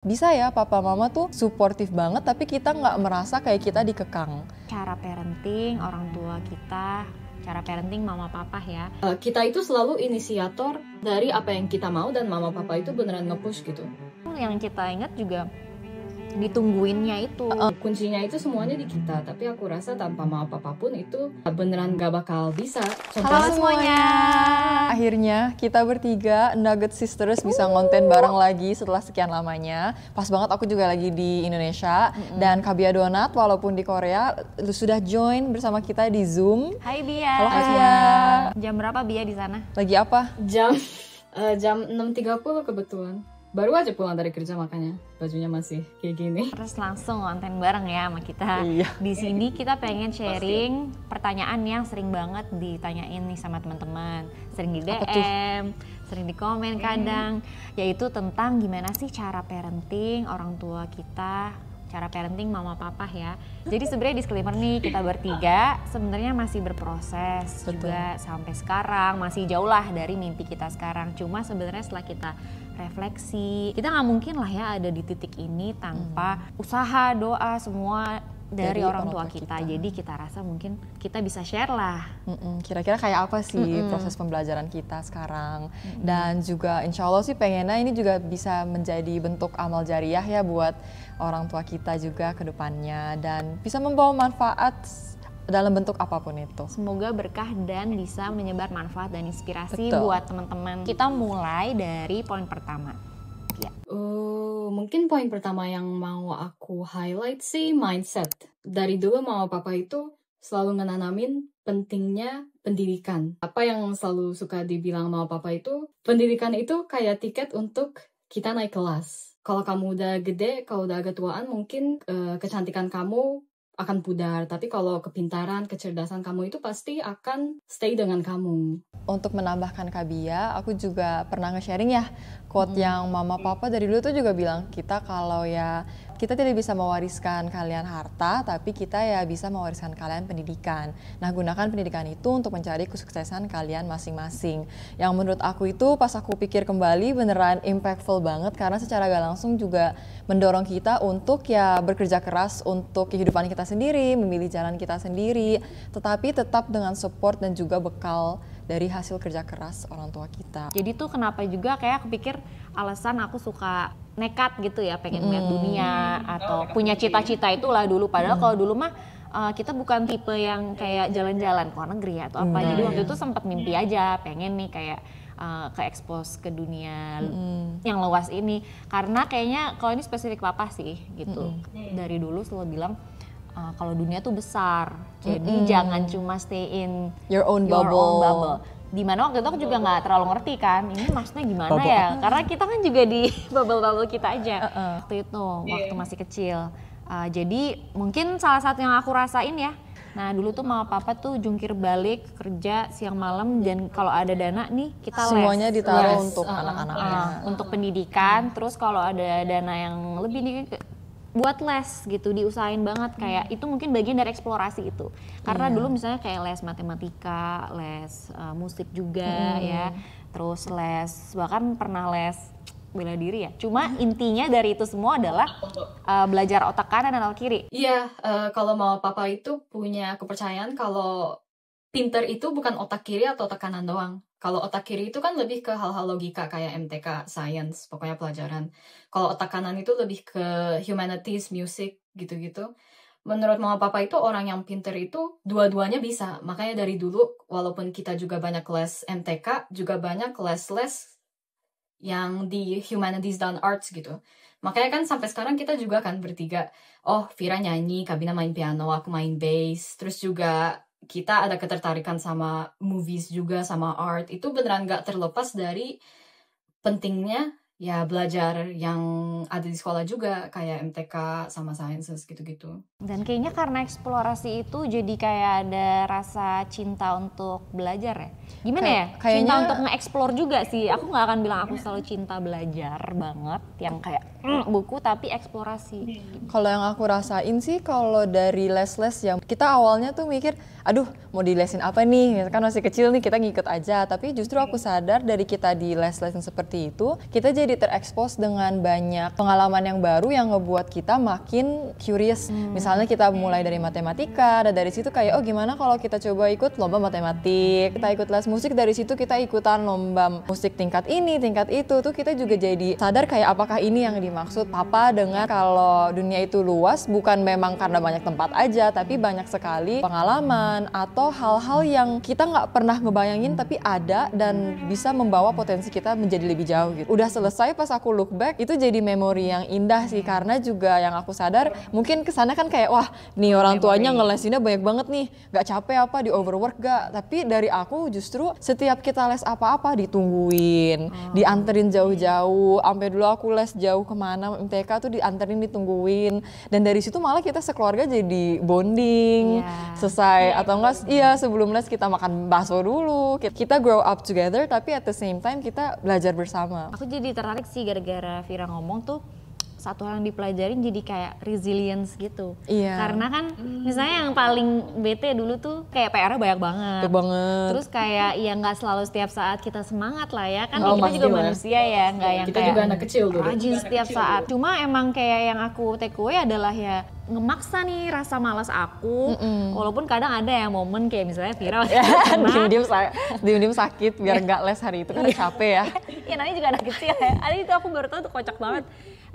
Bisa ya papa mama tuh suportif banget tapi kita nggak merasa kayak kita dikekang. Cara parenting orang tua kita, cara parenting mama papa ya. Eh, kita itu selalu inisiator dari apa yang kita mau dan mama papa itu beneran nge-push gitu. Yang kita ingat juga ditungguinnya itu uh, kuncinya itu semuanya di kita tapi aku rasa tanpa mau apapun itu beneran gak bakal bisa Contoh halo semuanya akhirnya kita bertiga Nugget Sisters bisa ngonten bareng lagi setelah sekian lamanya pas banget aku juga lagi di Indonesia mm -hmm. dan Kabia Donat walaupun di Korea sudah join bersama kita di Zoom Hai Bia halo Hai Bia jam berapa Bia di sana lagi apa jam uh, jam 6.30 kebetulan baru aja pulang dari kerja makanya bajunya masih kayak gini. Terus langsung konten bareng ya sama kita. Iya. Di sini kita pengen sharing Pasti. pertanyaan yang sering banget ditanyain nih sama teman-teman. Sering di DM, sering di komen kadang, hmm. yaitu tentang gimana sih cara parenting orang tua kita cara parenting mama papa ya. Jadi sebenarnya disclaimer nih kita bertiga sebenarnya masih berproses Betul. juga sampai sekarang masih jauh lah dari mimpi kita sekarang. Cuma sebenarnya setelah kita refleksi. Kita nggak mungkin lah ya ada di titik ini tanpa hmm. usaha, doa, semua dari, dari orang, tua kita. kita. Jadi kita rasa mungkin kita bisa share lah. Kira-kira kayak apa sih Mm-mm. proses pembelajaran kita sekarang? Mm-mm. Dan juga insya Allah sih pengennya ini juga bisa menjadi bentuk amal jariah ya buat orang tua kita juga ke depannya. Dan bisa membawa manfaat dalam bentuk apapun itu. Semoga berkah dan bisa menyebar manfaat dan inspirasi Betul. buat teman-teman. Kita mulai dari poin pertama. Ya. Uh, mungkin poin pertama yang mau aku highlight sih mindset. Dari dulu mau papa itu selalu ngenanamin pentingnya pendidikan. Apa yang selalu suka dibilang mama papa itu, pendidikan itu kayak tiket untuk kita naik kelas. Kalau kamu udah gede, kalau udah agak tuaan, mungkin uh, kecantikan kamu akan pudar. Tapi kalau kepintaran, kecerdasan kamu itu pasti akan stay dengan kamu. Untuk menambahkan Kabia, aku juga pernah nge-sharing ya quote hmm. yang mama papa dari dulu tuh juga bilang kita kalau ya kita tidak bisa mewariskan kalian harta, tapi kita ya bisa mewariskan kalian pendidikan. Nah, gunakan pendidikan itu untuk mencari kesuksesan kalian masing-masing. Yang menurut aku itu pas aku pikir kembali beneran impactful banget karena secara gak langsung juga mendorong kita untuk ya bekerja keras untuk kehidupan kita sendiri, memilih jalan kita sendiri, tetapi tetap dengan support dan juga bekal dari hasil kerja keras orang tua kita. Jadi tuh kenapa juga kayak aku pikir alasan aku suka nekat gitu ya pengen melihat hmm. dunia oh, atau punya cita-cita itulah dulu padahal hmm. kalau dulu mah uh, kita bukan tipe yang kayak jalan-jalan ke luar negeri atau apa hmm. jadi iya, waktu iya. itu sempat mimpi hmm. aja pengen nih kayak Uh, ke expose ke dunia hmm. yang luas ini karena kayaknya kalau ini spesifik papa sih gitu hmm. Iya, dari dulu selalu bilang uh, kalau dunia tuh besar. Jadi -hmm. jangan cuma stay in your own your Own bubble di mana waktu itu aku juga nggak terlalu ngerti kan ini maksudnya gimana ya karena kita kan juga di bubble bubble kita aja uh, uh. waktu itu yeah. waktu masih kecil uh, jadi mungkin salah satu yang aku rasain ya nah dulu tuh mama papa tuh jungkir balik kerja siang malam dan kalau ada dana nih kita semuanya ditaruh les. untuk uh, ah, ah, anak-anaknya uh, untuk pendidikan terus kalau ada dana yang lebih nih buat les gitu diusahain banget hmm. kayak hmm. itu mungkin bagian dari eksplorasi itu karena yeah. dulu misalnya kayak les matematika les uh, musik juga hmm. ya terus les bahkan pernah les bela diri ya cuma hmm. intinya dari itu semua adalah uh, belajar otak kanan dan otak kiri iya yeah, uh, kalau mau papa itu punya kepercayaan kalau pinter itu bukan otak kiri atau otak kanan doang kalau otak kiri itu kan lebih ke hal-hal logika kayak MTK, science, pokoknya pelajaran. Kalau otak kanan itu lebih ke humanities, music, gitu-gitu. Menurut mama papa itu orang yang pinter itu dua-duanya bisa. Makanya dari dulu walaupun kita juga banyak les MTK, juga banyak les-les yang di humanities dan arts gitu. Makanya kan sampai sekarang kita juga kan bertiga, oh Vira nyanyi, Kabina main piano, aku main bass, terus juga kita ada ketertarikan sama movies juga sama art itu beneran nggak terlepas dari pentingnya ya belajar yang ada di sekolah juga kayak MTK sama sciences gitu-gitu. Dan kayaknya karena eksplorasi itu jadi kayak ada rasa cinta untuk belajar ya. Gimana Kay ya? Kayaknya... Cinta untuk nge juga sih. Aku nggak akan bilang aku selalu cinta belajar banget yang kayak hmm, buku tapi eksplorasi. Kalau yang aku rasain sih kalau dari les-les yang kita awalnya tuh mikir aduh mau di lesin apa nih gitu kan masih kecil nih kita ngikut aja tapi justru aku sadar dari kita di les lesin seperti itu kita jadi terekspos dengan banyak pengalaman yang baru yang ngebuat kita makin curious hmm. misalnya kita mulai dari matematika dan dari situ kayak oh gimana kalau kita coba ikut lomba matematik kita ikut les musik dari situ kita ikutan lomba musik tingkat ini tingkat itu tuh kita juga jadi sadar kayak apakah ini yang dimaksud papa dengan kalau dunia itu luas bukan memang karena banyak tempat aja tapi banyak sekali pengalaman atau hal-hal yang kita nggak pernah ngebayangin tapi ada dan bisa membawa potensi kita menjadi lebih jauh gitu. Udah selesai pas aku look back itu jadi memori yang indah sih karena juga yang aku sadar mungkin kesana kan kayak wah nih orang tuanya ngelesinnya banyak banget nih nggak capek apa di overwork gak tapi dari aku justru setiap kita les apa-apa ditungguin oh. dianterin jauh-jauh sampai dulu aku les jauh kemana MTK tuh dianterin ditungguin dan dari situ malah kita sekeluarga jadi bonding yeah. selesai atau enggak iya sebelum les kita makan bakso dulu kita grow up together tapi at the same time kita belajar bersama aku jadi tertarik sih gara-gara Vira ngomong tuh satu hal yang dipelajarin jadi kayak resilience gitu. Iya. Karena kan misalnya yang paling bete dulu tuh kayak PR-nya banyak banget. banget. Terus kayak ya nggak selalu setiap saat kita semangat lah ya. Kan oh, kita juga manusia ya, nggak yang kita kayak juga anak kecil tuh. Rajin setiap kecil saat. Dulu. Cuma emang kayak yang aku take away adalah ya ngemaksa nih rasa malas aku mm -mm. walaupun kadang ada ya momen kayak misalnya viral diem-diem diem-diem sakit biar iya. nggak les hari itu karena iya. capek ya ya nanti juga anak kecil ya ada itu aku baru tahu tuh kocak banget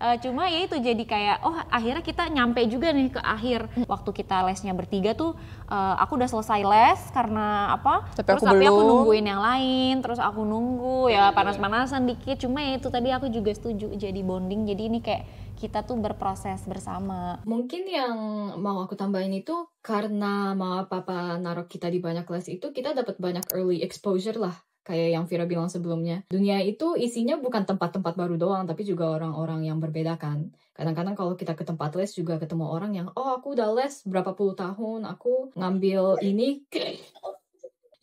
uh, cuma ya itu jadi kayak oh akhirnya kita nyampe juga nih ke akhir mm. waktu kita lesnya bertiga tuh uh, aku udah selesai les karena apa tapi terus aku tapi aku nungguin yang lain terus aku nunggu ya iya, iya, iya. panas-panasan dikit cuma itu tadi aku juga setuju jadi bonding jadi ini kayak kita tuh berproses bersama mungkin yang mau aku tambahin itu karena mama papa naruh kita di banyak les itu kita dapat banyak early exposure lah kayak yang Vira bilang sebelumnya. Dunia itu isinya bukan tempat-tempat baru doang, tapi juga orang-orang yang berbeda kan. Kadang-kadang kalau kita ke tempat les juga ketemu orang yang, oh aku udah les berapa puluh tahun, aku ngambil ini.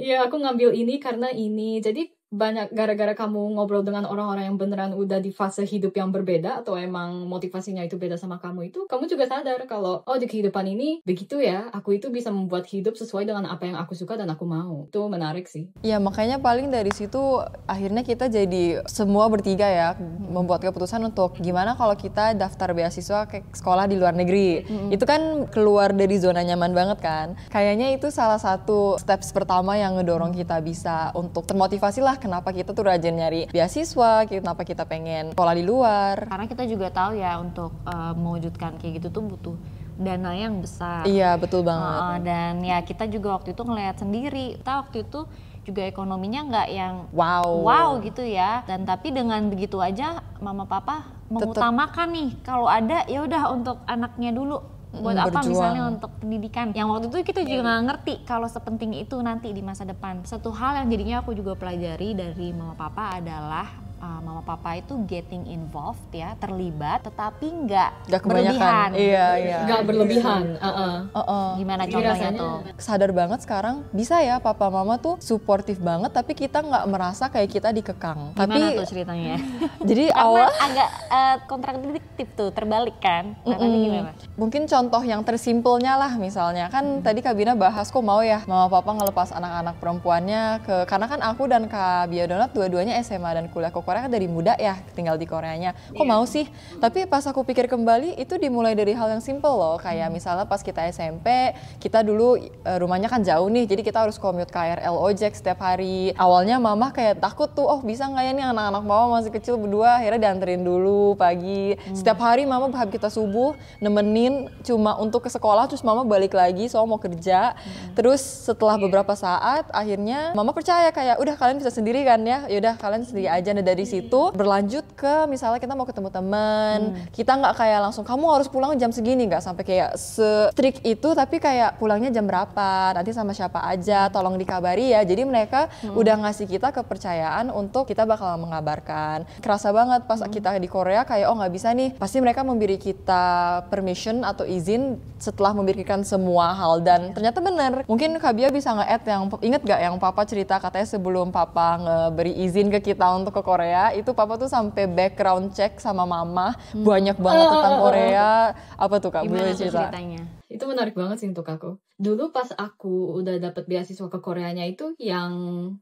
Iya, aku ngambil ini karena ini. Jadi banyak gara-gara kamu ngobrol dengan orang-orang yang beneran udah di fase hidup yang berbeda atau emang motivasinya itu beda sama kamu itu kamu juga sadar kalau oh di kehidupan ini begitu ya aku itu bisa membuat hidup sesuai dengan apa yang aku suka dan aku mau itu menarik sih ya makanya paling dari situ akhirnya kita jadi semua bertiga ya membuat keputusan untuk gimana kalau kita daftar beasiswa ke sekolah di luar negeri itu kan keluar dari zona nyaman banget kan kayaknya itu salah satu steps pertama yang ngedorong kita bisa untuk termotivasi lah kenapa kita tuh rajin nyari beasiswa, gitu. kenapa kita pengen sekolah di luar. Karena kita juga tahu ya untuk uh, mewujudkan kayak gitu tuh butuh dana yang besar. Iya, betul banget. Uh, dan ya kita juga waktu itu ngelihat sendiri, kita waktu itu juga ekonominya nggak yang wow wow gitu ya dan tapi dengan begitu aja mama papa mengutamakan nih kalau ada ya udah untuk anaknya dulu buat berjuang. apa misalnya untuk pendidikan yang waktu itu kita juga nggak ngerti kalau sepenting itu nanti di masa depan satu hal yang jadinya aku juga pelajari dari mama papa adalah uh, mama papa itu getting involved ya terlibat tetapi nggak berlebihan iya iya nggak berlebihan uh -uh. Uh -uh. gimana contohnya tuh sadar banget sekarang bisa ya papa mama tuh suportif banget tapi kita nggak merasa kayak kita dikekang gimana tapi tuh ceritanya jadi awal agak uh, kontradiktif tuh terbalik kan nah, gimana mungkin contoh yang tersimpelnya lah misalnya kan hmm. tadi Kabina bahas kok mau ya mama papa ngelepas anak-anak perempuannya ke karena kan aku dan Kak Bia Donat dua-duanya SMA dan kuliah kekuatan Korea kan dari muda ya tinggal di Koreanya. Kok yeah. mau sih? Tapi pas aku pikir kembali itu dimulai dari hal yang simple loh. Kayak hmm. misalnya pas kita SMP, kita dulu eh, rumahnya kan jauh nih, jadi kita harus commute KRL ojek setiap hari. Awalnya mama kayak takut tuh, oh bisa nggak ya nih anak-anak mama masih kecil berdua, akhirnya dianterin dulu pagi. Hmm. Setiap hari mama bahab kita subuh nemenin cuma untuk ke sekolah, terus mama balik lagi soal mau kerja. Hmm. Terus setelah yeah. beberapa saat akhirnya mama percaya kayak udah kalian bisa sendiri kan ya, yaudah kalian sendiri hmm. aja. Nah, dari dari situ berlanjut ke misalnya kita mau ketemu teman hmm. kita nggak kayak langsung kamu harus pulang jam segini nggak sampai kayak strict itu tapi kayak pulangnya jam berapa nanti sama siapa aja tolong dikabari ya jadi mereka hmm. udah ngasih kita kepercayaan untuk kita bakal mengabarkan kerasa banget pas hmm. kita di Korea kayak oh nggak bisa nih pasti mereka memberi kita permission atau izin setelah memberikan semua hal dan iya. ternyata bener mungkin Kabia bisa nge-add yang inget gak yang papa cerita katanya sebelum papa ngeberi izin ke kita untuk ke Korea Korea itu papa tuh sampai background check sama mama hmm. banyak banget oh, oh, tentang oh, Korea apa tuh kak boleh cerita ceritanya itu menarik banget sih untuk aku dulu pas aku udah dapat beasiswa ke Koreanya itu yang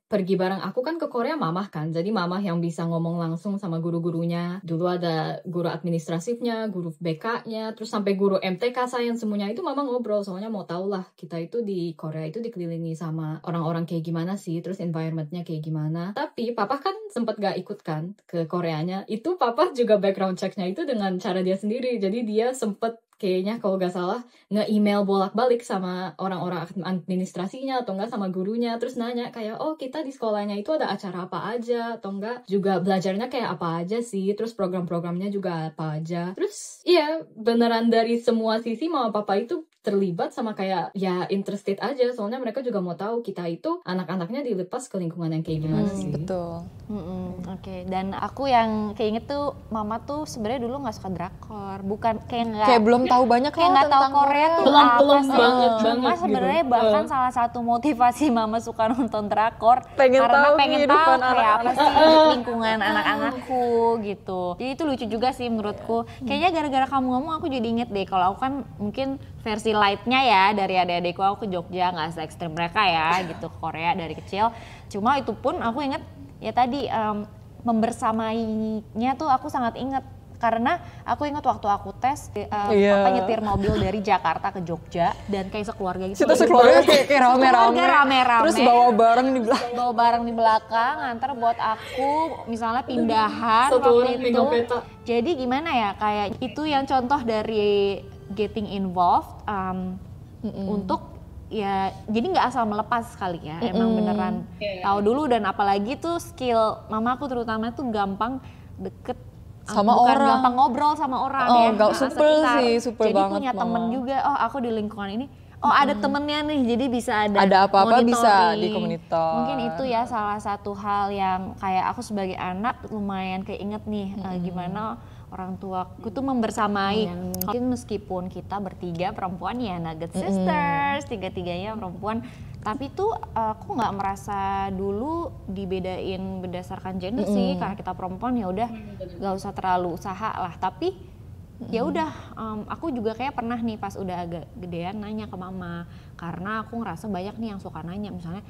pergi bareng aku kan ke Korea mamah kan jadi mamah yang bisa ngomong langsung sama guru-gurunya dulu ada guru administrasifnya guru BK-nya terus sampai guru MTK sayang semuanya itu mama ngobrol soalnya mau tau lah kita itu di Korea itu dikelilingi sama orang-orang kayak gimana sih terus environmentnya kayak gimana tapi papa kan sempat gak ikut ikut kan ke Koreanya itu papa juga background checknya itu dengan cara dia sendiri jadi dia sempet kayaknya kalau gak salah nge-email bolak-balik sama orang-orang administrasinya atau enggak sama gurunya terus nanya kayak oh kita di sekolahnya itu ada acara apa aja atau enggak juga belajarnya kayak apa aja sih terus program-programnya juga apa aja terus iya beneran dari semua sisi mama papa itu terlibat sama kayak ya interested aja soalnya mereka juga mau tahu kita itu anak-anaknya dilepas ke lingkungan yang kayak gimana hmm, sih betul hmm, hmm. oke okay. dan aku yang inget tuh mama tuh sebenarnya dulu nggak suka drakor bukan kayak nggak kayak belum tahu banyak kayak nggak tahu Korea tuh belum belum banget banget gitu. sebenarnya gitu. bahkan uh. salah satu motivasi mama suka nonton drakor pengen karena tahu pengen tahu kayak apa sih lingkungan anak-anakku gitu jadi itu lucu juga sih menurutku hmm. kayaknya gara-gara kamu ngomong aku jadi inget deh kalau aku kan mungkin versi lightnya ya dari adik-adikku aku ke Jogja nggak se ekstrim mereka ya gitu ke Korea dari kecil cuma itu pun aku inget ya tadi um, membersamainya tuh aku sangat inget karena aku inget waktu aku tes uh, eh, yeah. apa nyetir mobil dari Jakarta ke Jogja dan kayak sekeluarga gitu. Kita sekeluarga kayak, kayak rame-rame. rame-rame. Terus bawa barang di belakang. Bawa barang di belakang antar buat aku misalnya pindahan Satu waktu itu. Jadi gimana ya kayak itu yang contoh dari getting involved um, untuk ya jadi nggak asal melepas sekali ya mm -mm. emang beneran yeah. Iya. tahu dulu dan apalagi tuh skill mama aku terutama tuh gampang deket ah, sama bukan orang. gampang ngobrol sama orang oh, ya. Gak nah, super sih, super jadi banget. Jadi punya temen juga. Oh, aku di lingkungan ini. Oh, hmm. ada temennya nih. Jadi bisa ada Ada apa-apa bisa di komunitas. Mungkin itu ya salah satu hal yang kayak aku sebagai anak lumayan keinget nih hmm. uh, gimana orang tua gue tuh membersamai. Iya. mungkin meskipun kita bertiga perempuan ya Nugget mm. Sisters, tiga-tiganya perempuan, tapi tuh aku nggak merasa dulu dibedain berdasarkan gender mm. sih karena kita perempuan ya udah nggak usah terlalu usaha lah, tapi ya udah um, aku juga kayak pernah nih pas udah agak gedean nanya ke mama karena aku ngerasa banyak nih yang suka nanya misalnya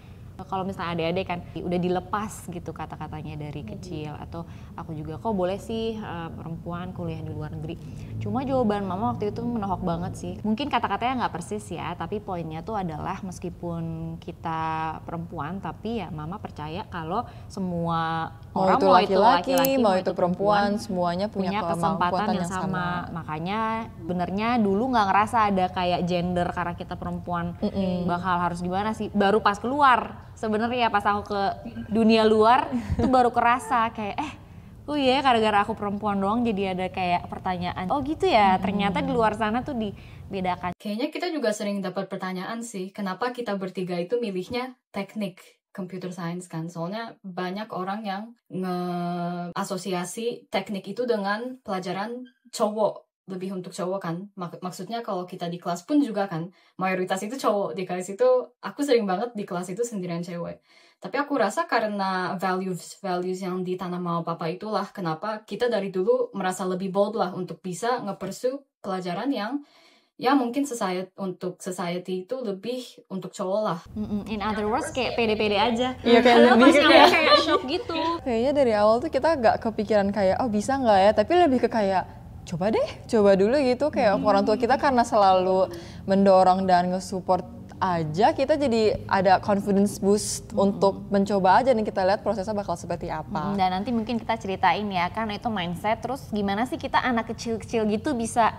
kalau misalnya adik-adik kan udah dilepas gitu kata-katanya dari iya. kecil atau aku juga kok boleh sih eh, perempuan kuliah di luar negeri cuma jawaban mama waktu itu menohok banget sih mungkin kata-katanya nggak persis ya tapi poinnya tuh adalah meskipun kita perempuan tapi ya mama percaya kalau semua mau oh, orang itu laki-laki, mau itu perempuan, semuanya punya, kesempatan yang, yang sama. sama. Makanya benernya dulu nggak ngerasa ada kayak gender karena kita perempuan mm -mm. bakal harus gimana sih. Baru pas keluar sebenarnya pas aku ke dunia luar itu baru kerasa kayak eh Oh iya, gara-gara aku perempuan doang jadi ada kayak pertanyaan. Oh gitu ya, hmm. ternyata di luar sana tuh dibedakan. Kayaknya kita juga sering dapat pertanyaan sih, kenapa kita bertiga itu milihnya teknik computer science kan soalnya banyak orang yang ngeasosiasi teknik itu dengan pelajaran cowok lebih untuk cowok kan Mak maksudnya kalau kita di kelas pun juga kan mayoritas itu cowok di kelas itu aku sering banget di kelas itu sendirian cewek tapi aku rasa karena values values yang ditanam sama papa itulah kenapa kita dari dulu merasa lebih bold lah untuk bisa ngepersu pelajaran yang ya mungkin society untuk society itu lebih untuk cowok lah. In other words kayak pede-pede gitu ya. aja. Iya kayak Lalu lebih kayak, kayak shock gitu. Kayaknya dari awal tuh kita nggak kepikiran kayak oh bisa nggak ya, tapi lebih ke kayak coba deh, coba dulu gitu kayak hmm. orang tua kita karena selalu mendorong dan ngesupport aja kita jadi ada confidence boost hmm. untuk mencoba aja dan kita lihat prosesnya bakal seperti apa. Hmm, dan nanti mungkin kita ceritain ya karena itu mindset terus gimana sih kita anak kecil-kecil gitu bisa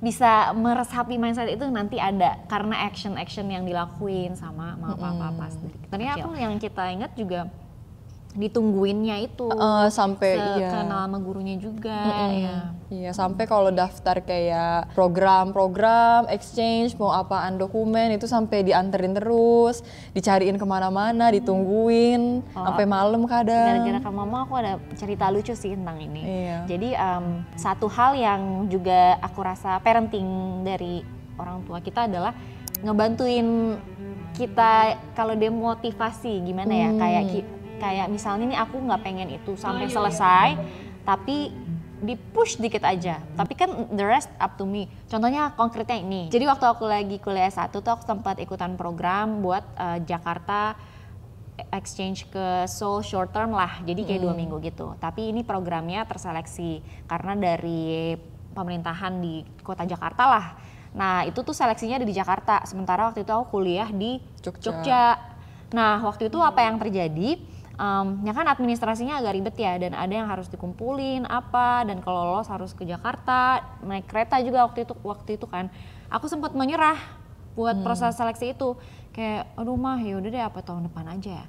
bisa meresapi mindset itu nanti ada karena action-action yang dilakuin sama mama papa pas hmm. dari kecil. yang kita ingat juga ditungguinnya itu uh, sampai iya. kenal sama gurunya juga mm -hmm. ya iya sampai kalau daftar kayak program-program exchange mau apaan dokumen itu sampai dianterin terus dicariin kemana-mana ditungguin oh, sampai malam kadang gara-gara kamu mama aku ada cerita lucu sih tentang ini iya. jadi um, satu hal yang juga aku rasa parenting dari orang tua kita adalah ngebantuin kita kalau demotivasi gimana ya hmm. kayak kayak misalnya nih aku nggak pengen itu oh, sampai iya, iya. selesai tapi di push dikit aja tapi kan the rest up to me contohnya konkretnya ini jadi waktu aku lagi kuliah satu tuh aku sempat ikutan program buat uh, Jakarta exchange ke Seoul short term lah jadi kayak hmm. dua minggu gitu tapi ini programnya terseleksi karena dari pemerintahan di kota Jakarta lah nah itu tuh seleksinya ada di Jakarta sementara waktu itu aku kuliah di Jogja, Jogja. nah waktu itu apa yang terjadi um, ya kan administrasinya agak ribet ya dan ada yang harus dikumpulin apa dan kalau lolos harus ke Jakarta naik kereta juga waktu itu waktu itu kan aku sempat menyerah buat hmm. proses seleksi itu kayak rumah mah ya udah deh apa tahun depan aja ya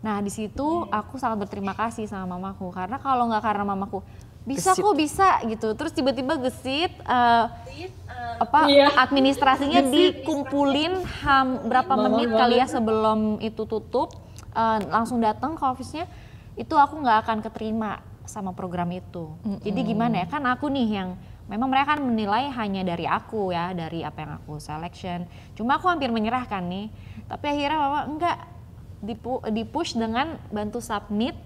nah di situ hmm. aku sangat berterima kasih sama mamaku karena kalau nggak karena mamaku bisa gesit. kok bisa gitu terus tiba-tiba gesit uh, apa iya. administrasinya gesit. dikumpulin ham berapa Mama menit kali ya sebelum itu tutup uh, langsung datang ke office-nya itu aku nggak akan keterima sama program itu. Mm -hmm. Jadi gimana ya kan aku nih yang memang mereka kan menilai hanya dari aku ya dari apa yang aku selection. Cuma aku hampir menyerahkan nih. Tapi akhirnya mama enggak dipu dipush dengan bantu submit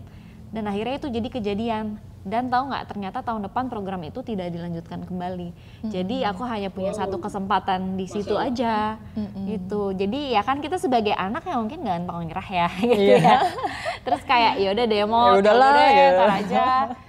dan akhirnya itu jadi kejadian dan tahu nggak ternyata tahun depan program itu tidak dilanjutkan kembali hmm. jadi aku hanya punya wow. satu kesempatan di Masa. situ aja hmm. gitu jadi ya kan kita sebagai anak ya mungkin gampang nyerah ya gitu yeah. ya terus kayak ya udah demo ya udahlah ya. Ntar aja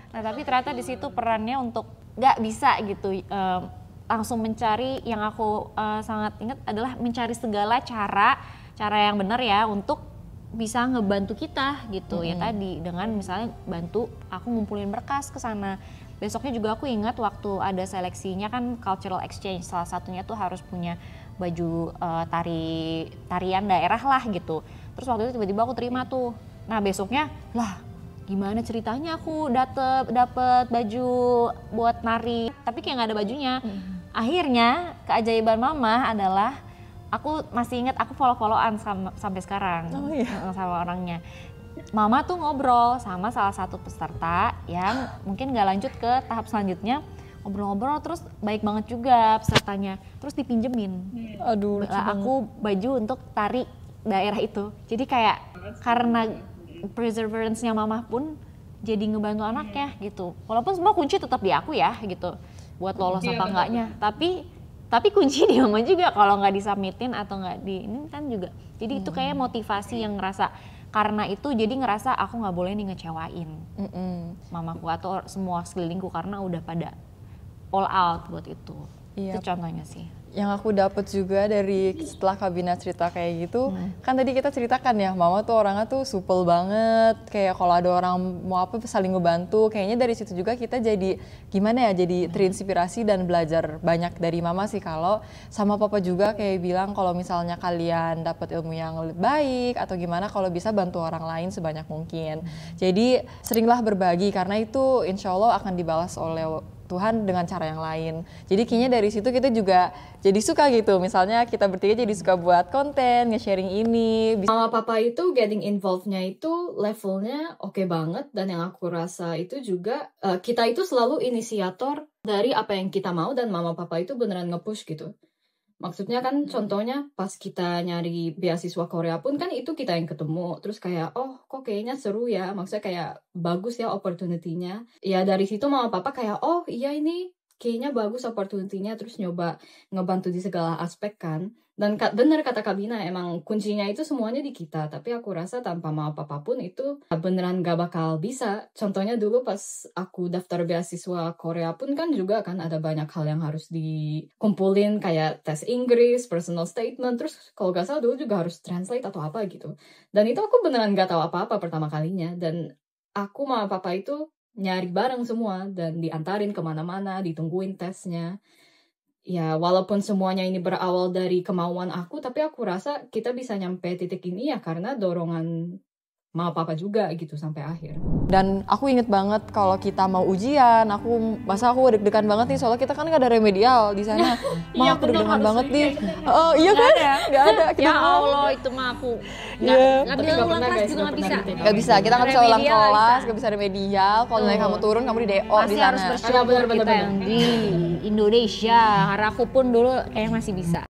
nah tapi ternyata di situ perannya untuk nggak bisa gitu um, langsung mencari yang aku uh, sangat ingat adalah mencari segala cara cara yang benar ya untuk bisa ngebantu kita gitu mm-hmm. ya tadi dengan misalnya bantu aku ngumpulin berkas ke sana besoknya juga aku ingat waktu ada seleksinya kan cultural exchange salah satunya tuh harus punya baju uh, tari tarian daerah lah gitu terus waktu itu tiba-tiba aku terima tuh nah besoknya lah gimana ceritanya aku dapet dapet baju buat nari tapi kayak nggak ada bajunya mm-hmm. akhirnya keajaiban mama adalah aku masih ingat aku follow followan sam sampai sekarang oh, iya. sama orangnya mama tuh ngobrol sama salah satu peserta yang mungkin nggak lanjut ke tahap selanjutnya ngobrol-ngobrol terus baik banget juga pesertanya terus dipinjemin iya. aduh lah aku baju untuk tari daerah itu jadi kayak karena perseverance-nya mama pun jadi ngebantu anaknya iya. gitu walaupun semua kunci tetap di aku ya gitu buat lolos iya, apa enggaknya tapi tapi kunci di rumah juga kalau nggak disubmitin atau nggak di ini kan juga jadi hmm. itu kayak hmm. motivasi yang ngerasa karena itu jadi ngerasa aku nggak boleh nih ngecewain mm mamaku atau semua sekelilingku karena udah pada all out buat itu yep. itu iya. contohnya sih yang aku dapat juga dari setelah kabinet cerita kayak gitu, hmm. kan tadi kita ceritakan ya, Mama tuh orangnya tuh supel banget, kayak kalau ada orang mau apa saling ngebantu, kayaknya dari situ juga kita jadi gimana ya, jadi terinspirasi dan belajar banyak dari Mama sih kalau sama Papa juga kayak bilang kalau misalnya kalian dapat ilmu yang baik atau gimana kalau bisa bantu orang lain sebanyak mungkin. Jadi seringlah berbagi karena itu insya Allah akan dibalas oleh Tuhan dengan cara yang lain. Jadi kayaknya dari situ kita juga jadi suka gitu. Misalnya kita bertiga jadi suka buat konten, nge-sharing ini. Mama papa itu getting involved-nya itu levelnya oke okay banget dan yang aku rasa itu juga uh, kita itu selalu inisiator dari apa yang kita mau dan mama papa itu beneran nge-push gitu. Maksudnya kan contohnya pas kita nyari beasiswa Korea pun kan itu kita yang ketemu. Terus kayak, oh kok kayaknya seru ya. Maksudnya kayak bagus ya opportunity-nya. Ya dari situ mama papa kayak, oh iya ini kayaknya bagus opportunity-nya. Terus nyoba ngebantu di segala aspek kan dan benar kata Kabina emang kuncinya itu semuanya di kita tapi aku rasa tanpa mau apa apapun itu beneran gak bakal bisa contohnya dulu pas aku daftar beasiswa Korea pun kan juga kan ada banyak hal yang harus dikumpulin kayak tes Inggris personal statement terus kalau gak salah dulu juga harus translate atau apa gitu dan itu aku beneran gak tahu apa-apa pertama kalinya dan aku sama papa itu nyari bareng semua dan diantarin kemana-mana ditungguin tesnya ya walaupun semuanya ini berawal dari kemauan aku tapi aku rasa kita bisa nyampe titik ini ya karena dorongan mau papa juga gitu sampai akhir. Dan aku inget banget kalau kita mau ujian, aku masa aku deg-degan banget nih soalnya kita kan gak ada remedial di sana. Ma iya, aku deg-degan banget nih. Oh iya kan? Gak ada. Gak ada. Kita ya Allah itu mah aku. Ya. yeah. gak bisa ulang kelas juga gak bisa. Gak bisa. Kita nggak bisa ulang kelas, gak bisa remedial. Kalau nilai kamu turun kamu di DO di sana. Masih harus bersyukur kita yang di Indonesia. harap aku pun dulu kayak masih bisa.